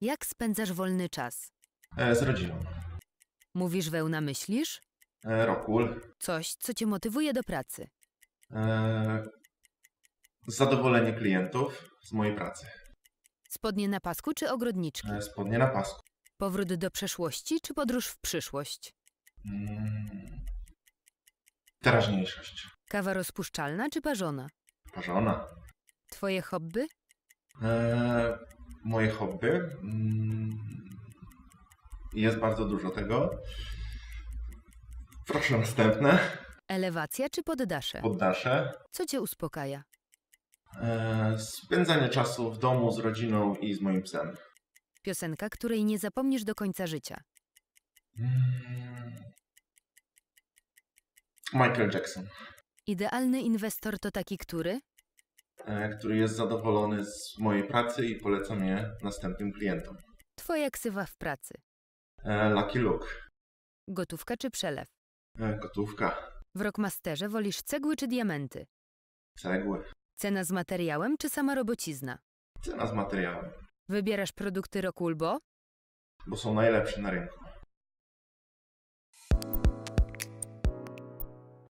Jak spędzasz wolny czas? E, z rodziną. Mówisz wełna myślisz? E, Rokul. Coś, co cię motywuje do pracy. E, zadowolenie klientów z mojej pracy. Spodnie na pasku czy ogrodniczki? E, spodnie na pasku. Powrót do przeszłości czy podróż w przyszłość? Mm, teraźniejszość. Kawa rozpuszczalna czy parzona? Parzona. Twoje hobby? E, moje hobby. Mm, jest bardzo dużo tego. Proszę następne. Elewacja czy poddasze? Poddasze. Co cię uspokaja? E, spędzanie czasu w domu z rodziną i z moim psem. Piosenka, której nie zapomnisz do końca życia. Mm. Michael Jackson. Idealny inwestor to taki, który? E, który jest zadowolony z mojej pracy i polecam je następnym klientom. Twoja ksywa w pracy. E, Lucky look. Gotówka czy przelew? E, gotówka. W Rockmasterze wolisz cegły czy diamenty? Cegły. Cena z materiałem czy sama robocizna? Cena z materiałem. Wybierasz produkty Rokulbo? Bo są najlepsze na rynku.